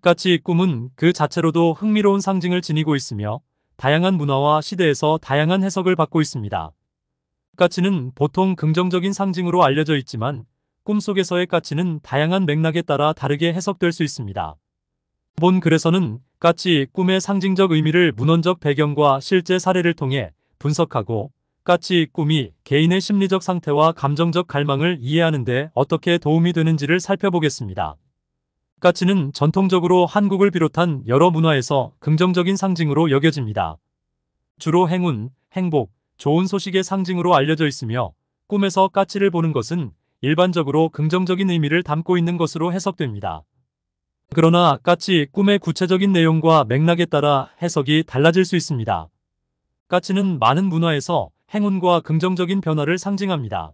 같이 꿈은 그 자체로도 흥미로운 상징을 지니고 있으며 다양한 문화와 시대에서 다양한 해석을 받고 있습니다. 까치는 보통 긍정적인 상징으로 알려져 있지만 꿈속에서의 까치는 다양한 맥락에 따라 다르게 해석될 수 있습니다. 본 글에서는 까치 꿈의 상징적 의미를 문헌적 배경과 실제 사례를 통해 분석하고 까치 꿈이 개인의 심리적 상태와 감정적 갈망을 이해하는 데 어떻게 도움이 되는지를 살펴보겠습니다. 까치는 전통적으로 한국을 비롯한 여러 문화에서 긍정적인 상징으로 여겨집니다. 주로 행운, 행복, 좋은 소식의 상징으로 알려져 있으며 꿈에서 까치를 보는 것은 일반적으로 긍정적인 의미를 담고 있는 것으로 해석됩니다. 그러나 까치 꿈의 구체적인 내용과 맥락에 따라 해석이 달라질 수 있습니다. 까치는 많은 문화에서 행운과 긍정적인 변화를 상징합니다.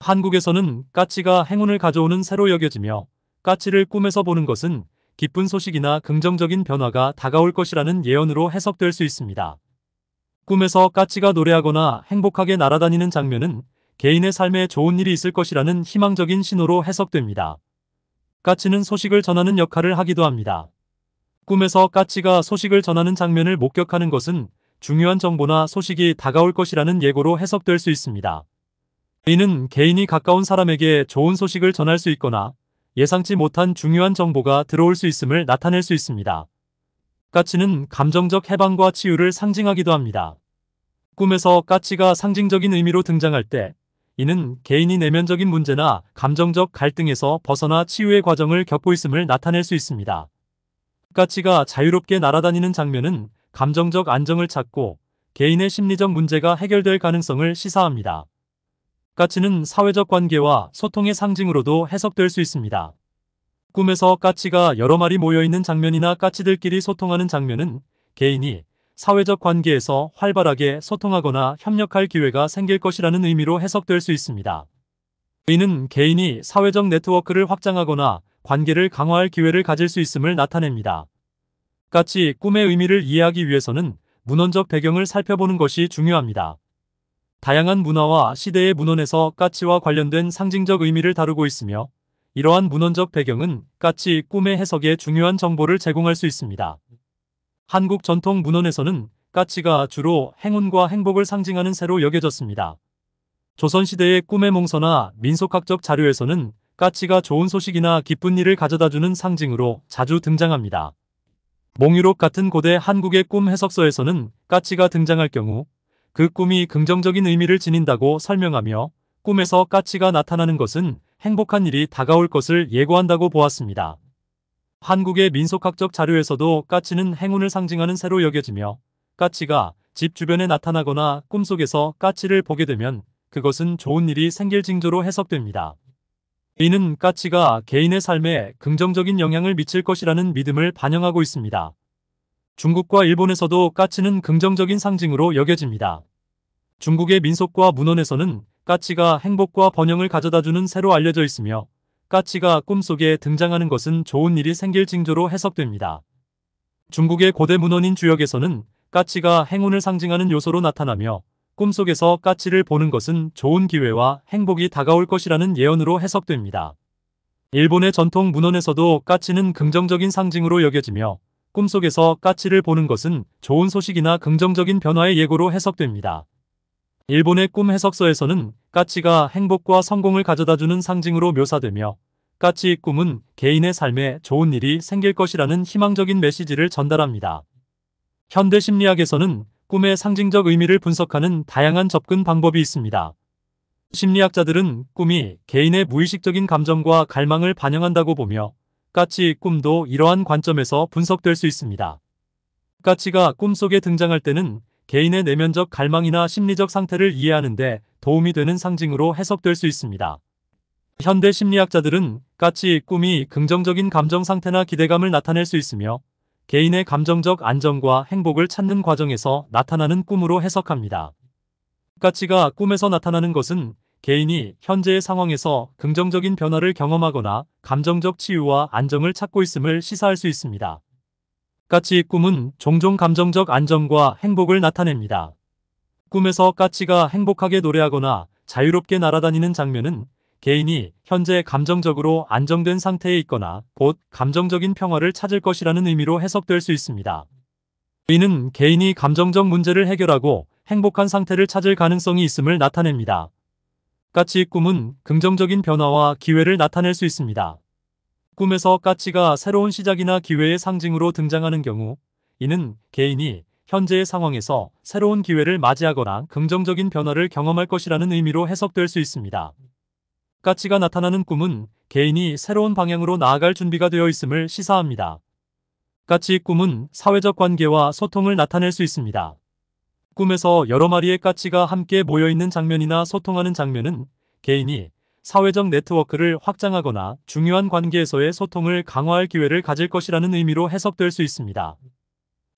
한국에서는 까치가 행운을 가져오는 새로 여겨지며 까치를 꿈에서 보는 것은 기쁜 소식이나 긍정적인 변화가 다가올 것이라는 예언으로 해석될 수 있습니다. 꿈에서 까치가 노래하거나 행복하게 날아다니는 장면은 개인의 삶에 좋은 일이 있을 것이라는 희망적인 신호로 해석됩니다. 까치는 소식을 전하는 역할을 하기도 합니다. 꿈에서 까치가 소식을 전하는 장면을 목격하는 것은 중요한 정보나 소식이 다가올 것이라는 예고로 해석될 수 있습니다. 개인은 개인이 가까운 사람에게 좋은 소식을 전할 수 있거나 예상치 못한 중요한 정보가 들어올 수 있음을 나타낼 수 있습니다. 까치는 감정적 해방과 치유를 상징하기도 합니다. 꿈에서 까치가 상징적인 의미로 등장할 때 이는 개인이 내면적인 문제나 감정적 갈등에서 벗어나 치유의 과정을 겪고 있음을 나타낼 수 있습니다. 까치가 자유롭게 날아다니는 장면은 감정적 안정을 찾고 개인의 심리적 문제가 해결될 가능성을 시사합니다. 까치는 사회적 관계와 소통의 상징으로도 해석될 수 있습니다. 꿈에서 까치가 여러 마리 모여있는 장면이나 까치들끼리 소통하는 장면은 개인이 사회적 관계에서 활발하게 소통하거나 협력할 기회가 생길 것이라는 의미로 해석될 수 있습니다. 이는 개인이 사회적 네트워크를 확장하거나 관계를 강화할 기회를 가질 수 있음을 나타냅니다. 까치 꿈의 의미를 이해하기 위해서는 문헌적 배경을 살펴보는 것이 중요합니다. 다양한 문화와 시대의 문헌에서 까치와 관련된 상징적 의미를 다루고 있으며 이러한 문헌적 배경은 까치 꿈의 해석에 중요한 정보를 제공할 수 있습니다. 한국 전통 문헌에서는 까치가 주로 행운과 행복을 상징하는 새로 여겨졌습니다. 조선시대의 꿈의 몽서나 민속학적 자료에서는 까치가 좋은 소식이나 기쁜 일을 가져다주는 상징으로 자주 등장합니다. 몽유록 같은 고대 한국의 꿈 해석서에서는 까치가 등장할 경우 그 꿈이 긍정적인 의미를 지닌다고 설명하며 꿈에서 까치가 나타나는 것은 행복한 일이 다가올 것을 예고한다고 보았습니다. 한국의 민속학적 자료에서도 까치는 행운을 상징하는 새로 여겨지며 까치가 집 주변에 나타나거나 꿈속에서 까치를 보게 되면 그것은 좋은 일이 생길 징조로 해석됩니다. 이는 까치가 개인의 삶에 긍정적인 영향을 미칠 것이라는 믿음을 반영하고 있습니다. 중국과 일본에서도 까치는 긍정적인 상징으로 여겨집니다. 중국의 민속과 문헌에서는 까치가 행복과 번영을 가져다주는 새로 알려져 있으며 까치가 꿈속에 등장하는 것은 좋은 일이 생길 징조로 해석됩니다. 중국의 고대 문헌인 주역에서는 까치가 행운을 상징하는 요소로 나타나며 꿈속에서 까치를 보는 것은 좋은 기회와 행복이 다가올 것이라는 예언으로 해석됩니다. 일본의 전통 문헌에서도 까치는 긍정적인 상징으로 여겨지며 꿈속에서 까치를 보는 것은 좋은 소식이나 긍정적인 변화의 예고로 해석됩니다. 일본의 꿈 해석서에서는 까치가 행복과 성공을 가져다주는 상징으로 묘사되며 까치의 꿈은 개인의 삶에 좋은 일이 생길 것이라는 희망적인 메시지를 전달합니다. 현대 심리학에서는 꿈의 상징적 의미를 분석하는 다양한 접근 방법이 있습니다. 심리학자들은 꿈이 개인의 무의식적인 감정과 갈망을 반영한다고 보며 까치 꿈도 이러한 관점에서 분석될 수 있습니다. 까치가 꿈속에 등장할 때는 개인의 내면적 갈망이나 심리적 상태를 이해하는데 도움이 되는 상징으로 해석될 수 있습니다. 현대 심리학자들은 까치 꿈이 긍정적인 감정 상태나 기대감을 나타낼 수 있으며 개인의 감정적 안정과 행복을 찾는 과정에서 나타나는 꿈으로 해석합니다. 까치가 꿈에서 나타나는 것은 개인이 현재의 상황에서 긍정적인 변화를 경험하거나 감정적 치유와 안정을 찾고 있음을 시사할 수 있습니다. 까치의 꿈은 종종 감정적 안정과 행복을 나타냅니다. 꿈에서 까치가 행복하게 노래하거나 자유롭게 날아다니는 장면은 개인이 현재 감정적으로 안정된 상태에 있거나 곧 감정적인 평화를 찾을 것이라는 의미로 해석될 수 있습니다. 이는 개인이 감정적 문제를 해결하고 행복한 상태를 찾을 가능성이 있음을 나타냅니다. 까치의 꿈은 긍정적인 변화와 기회를 나타낼 수 있습니다. 꿈에서 까치가 새로운 시작이나 기회의 상징으로 등장하는 경우 이는 개인이 현재의 상황에서 새로운 기회를 맞이하거나 긍정적인 변화를 경험할 것이라는 의미로 해석될 수 있습니다. 까치가 나타나는 꿈은 개인이 새로운 방향으로 나아갈 준비가 되어 있음을 시사합니다. 까치의 꿈은 사회적 관계와 소통을 나타낼 수 있습니다. 꿈에서 여러 마리의 까치가 함께 모여있는 장면이나 소통하는 장면은 개인이 사회적 네트워크를 확장하거나 중요한 관계에서의 소통을 강화할 기회를 가질 것이라는 의미로 해석될 수 있습니다.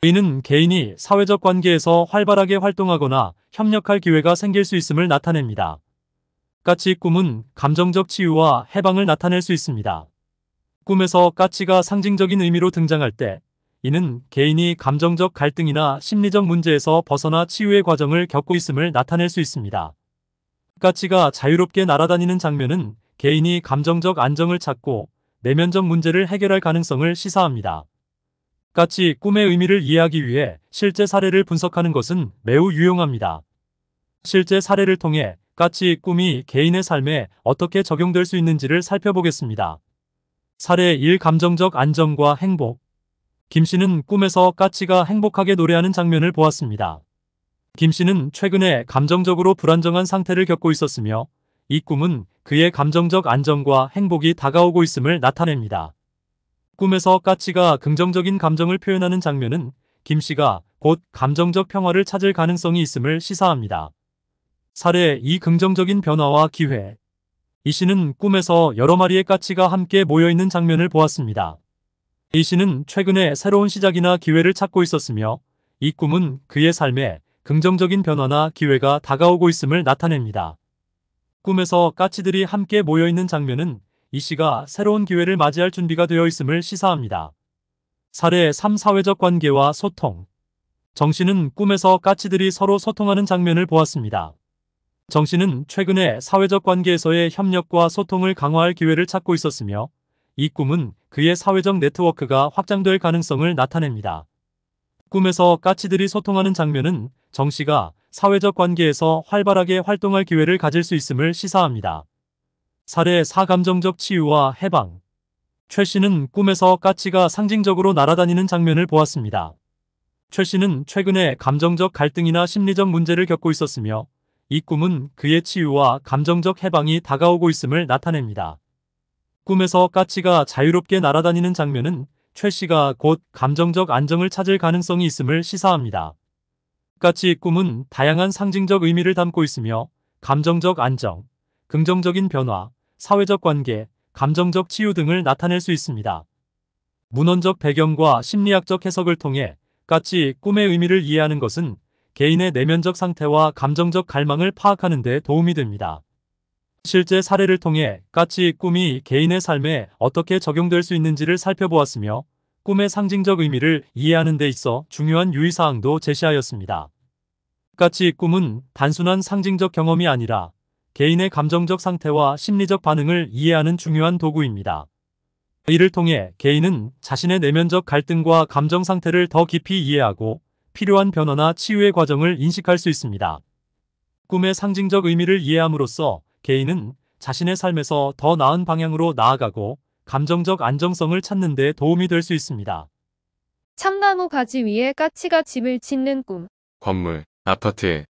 이는 개인이 사회적 관계에서 활발하게 활동하거나 협력할 기회가 생길 수 있음을 나타냅니다. 까치 꿈은 감정적 치유와 해방을 나타낼 수 있습니다. 꿈에서 까치가 상징적인 의미로 등장할 때 이는 개인이 감정적 갈등이나 심리적 문제에서 벗어나 치유의 과정을 겪고 있음을 나타낼 수 있습니다. 까치가 자유롭게 날아다니는 장면은 개인이 감정적 안정을 찾고 내면적 문제를 해결할 가능성을 시사합니다. 까치 꿈의 의미를 이해하기 위해 실제 사례를 분석하는 것은 매우 유용합니다. 실제 사례를 통해 까치 꿈이 개인의 삶에 어떻게 적용될 수 있는지를 살펴보겠습니다. 사례 1 감정적 안정과 행복 김 씨는 꿈에서 까치가 행복하게 노래하는 장면을 보았습니다. 김 씨는 최근에 감정적으로 불안정한 상태를 겪고 있었으며 이 꿈은 그의 감정적 안정과 행복이 다가오고 있음을 나타냅니다. 꿈에서 까치가 긍정적인 감정을 표현하는 장면은 김 씨가 곧 감정적 평화를 찾을 가능성이 있음을 시사합니다. 사례 이 긍정적인 변화와 기회 이 씨는 꿈에서 여러 마리의 까치가 함께 모여있는 장면을 보았습니다. A 씨는 최근에 새로운 시작이나 기회를 찾고 있었으며 이 꿈은 그의 삶에 긍정적인 변화나 기회가 다가오고 있음을 나타냅니다. 꿈에서 까치들이 함께 모여있는 장면은 이 씨가 새로운 기회를 맞이할 준비가 되어 있음을 시사합니다. 사례 3. 사회적 관계와 소통 정 씨는 꿈에서 까치들이 서로 소통하는 장면을 보았습니다. 정 씨는 최근에 사회적 관계에서의 협력과 소통을 강화할 기회를 찾고 있었으며 이 꿈은 그의 사회적 네트워크가 확장될 가능성을 나타냅니다. 꿈에서 까치들이 소통하는 장면은 정 씨가 사회적 관계에서 활발하게 활동할 기회를 가질 수 있음을 시사합니다. 사례 4 감정적 치유와 해방 최 씨는 꿈에서 까치가 상징적으로 날아다니는 장면을 보았습니다. 최 씨는 최근에 감정적 갈등이나 심리적 문제를 겪고 있었으며 이 꿈은 그의 치유와 감정적 해방이 다가오고 있음을 나타냅니다. 꿈에서 까치가 자유롭게 날아다니는 장면은 최 씨가 곧 감정적 안정을 찾을 가능성이 있음을 시사합니다. 까치의 꿈은 다양한 상징적 의미를 담고 있으며 감정적 안정, 긍정적인 변화, 사회적 관계, 감정적 치유 등을 나타낼 수 있습니다. 문헌적 배경과 심리학적 해석을 통해 까치 꿈의 의미를 이해하는 것은 개인의 내면적 상태와 감정적 갈망을 파악하는 데 도움이 됩니다. 실제 사례를 통해 까치 꿈이 개인의 삶에 어떻게 적용될 수 있는지를 살펴보았으며 꿈의 상징적 의미를 이해하는 데 있어 중요한 유의사항도 제시하였습니다. 까치 꿈은 단순한 상징적 경험이 아니라 개인의 감정적 상태와 심리적 반응을 이해하는 중요한 도구입니다. 이를 통해 개인은 자신의 내면적 갈등과 감정 상태를 더 깊이 이해하고 필요한 변화나 치유의 과정을 인식할 수 있습니다. 꿈의 상징적 의미를 이해함으로써 개인은 자신의 삶에서 더 나은 방향으로 나아가고 감정적 안정성을 찾는 데 도움이 될 수 있습니다. 참나무 가지 위에 까치가 집을 짓는 꿈 건물, 아파트,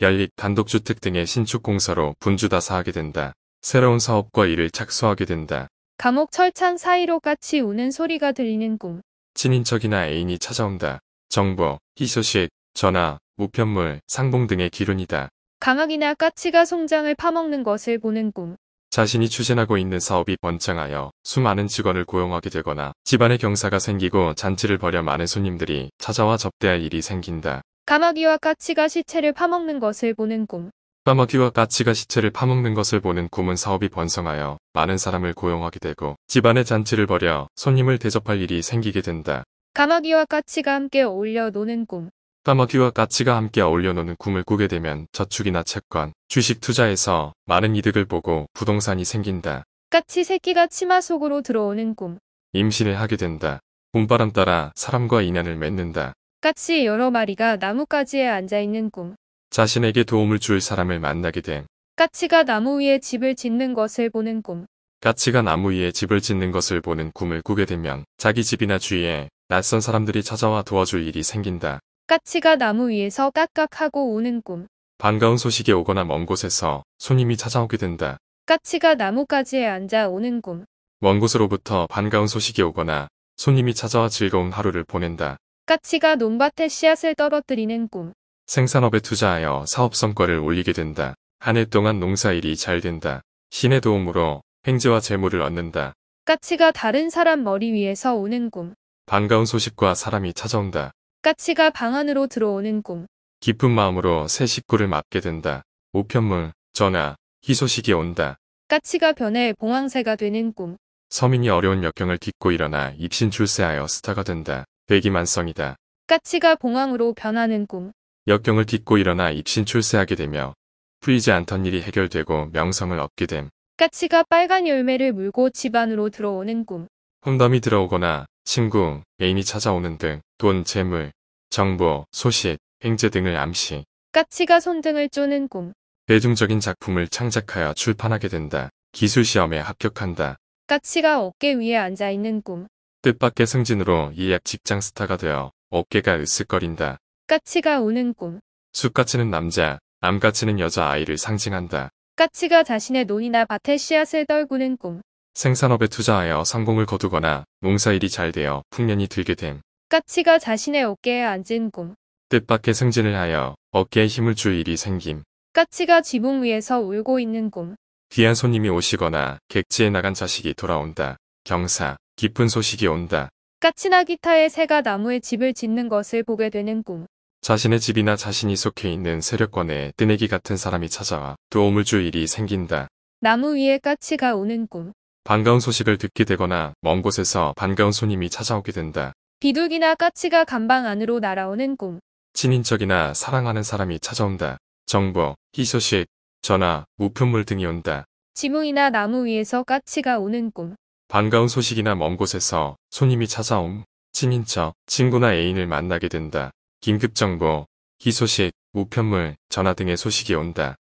연립, 단독주택 등의 신축공사로 분주다사하게 된다. 새로운 사업과 일을 착수하게 된다. 감옥 철창 사이로 까치 우는 소리가 들리는 꿈 친인척이나 애인이 찾아온다. 정보, 희소식, 전화, 우편물, 상봉 등의 기운이다 강학이나 까치가 송장을 파먹는 것을 보는 꿈. 자신이 추진하고 있는 사업이 번창하여 수많은 직원을 고용하게 되거나 집안에 경사가 생기고 잔치를 벌여 많은 손님들이 찾아와 접대할 일이 생긴다. 까마귀와 까치가 시체를 파먹는 것을 보는 꿈. 까마귀와 까치가 시체를 파먹는 것을 보는 꿈은 사업이 번성하여 많은 사람을 고용하게 되고 집안에 잔치를 벌여 손님을 대접할 일이 생기게 된다. 까마귀와 까치가 함께 어울려 노는 꿈. 까마귀와 까치가 함께 어울려 노는 꿈을 꾸게 되면 저축이나 채권, 주식 투자에서 많은 이득을 보고 부동산이 생긴다. 까치 새끼가 치마 속으로 들어오는 꿈. 임신을 하게 된다. 봄바람 따라 사람과 인연을 맺는다. 까치 여러 마리가 나뭇가지에 앉아있는 꿈. 자신에게 도움을 줄 사람을 만나게 된. 까치가 나무 위에 집을 짓는 것을 보는 꿈. 까치가 나무 위에 집을 짓는 것을 보는 꿈을 꾸게 되면 자기 집이나 주위에 낯선 사람들이 찾아와 도와줄 일이 생긴다. 까치가 나무 위에서 깍깍하고 우는 꿈. 반가운 소식이 오거나 먼 곳에서 손님이 찾아오게 된다. 까치가 나뭇가지에 앉아 우는 꿈. 먼 곳으로부터 반가운 소식이 오거나 손님이 찾아와 즐거운 하루를 보낸다. 까치가 논밭에 씨앗을 떨어뜨리는 꿈. 생산업에 투자하여 사업 성과를 올리게 된다. 한 해 동안 농사일이 잘 된다. 신의 도움으로 행제와 재물을 얻는다. 까치가 다른 사람 머리 위에서 우는 꿈. 반가운 소식과 사람이 찾아온다. 까치가 방 안으로 들어오는 꿈. 깊은 마음으로 새 식구를 맞게 된다. 우편물, 전화, 희소식이 온다. 까치가 변해 봉황새가 되는 꿈. 서민이 어려운 역경을 딛고 일어나 입신 출세하여 스타가 된다. 대기만성이다. 까치가 봉황으로 변하는 꿈. 역경을 딛고 일어나 입신 출세하게 되며 풀이지 않던 일이 해결되고 명성을 얻게 됨. 까치가 빨간 열매를 물고 집안으로 들어오는 꿈. 혼담이 들어오거나 친구, 애인이 찾아오는 등 돈, 재물, 정보, 소식, 행재 등을 암시, 까치가 손등을 쪼는 꿈, 대중적인 작품을 창작하여 출판하게 된다. 기술 시험에 합격한다. 까치가 어깨 위에 앉아있는 꿈, 뜻밖의 승진으로 이약 직장 스타가 되어 어깨가 으쓱거린다. 까치가 우는 꿈, 숲까치는 남자, 암까치는 여자아이를 상징한다. 까치가 자신의 논이나 밭에 씨앗을 떨구는 꿈, 생산업에 투자하여 성공을 거두거나 농사일이 잘 되어 풍년이 들게 됨. 까치가 자신의 어깨에 앉은 꿈. 뜻밖의 승진을 하여 어깨에 힘을 줄 일이 생김. 까치가 지붕 위에서 울고 있는 꿈. 귀한 손님이 오시거나 객지에 나간 자식이 돌아온다. 경사, 깊은 소식이 온다. 까치나 기타의 새가 나무에 집을 짓는 것을 보게 되는 꿈. 자신의 집이나 자신이 속해 있는 세력권에 뜨내기 같은 사람이 찾아와 도움을 줄 일이 생긴다. 나무 위에 까치가 우는 꿈. 반가운 소식을 듣게 되거나 먼 곳에서 반가운 손님이 찾아오게 된다. 비둘기나 까치가 감방 안으로 날아오는 꿈. 친인척이나 사랑하는 사람이 찾아온다. 정보, 희소식, 전화, 우편물 등이 온다. 지붕이나 나무 위에서 까치가 오는 꿈. 반가운 소식이나 먼 곳에서 손님이 찾아옴. 친인척, 친구나 애인을 만나게 된다. 긴급정보, 희소식, 우편물, 전화 등의 소식이 온다.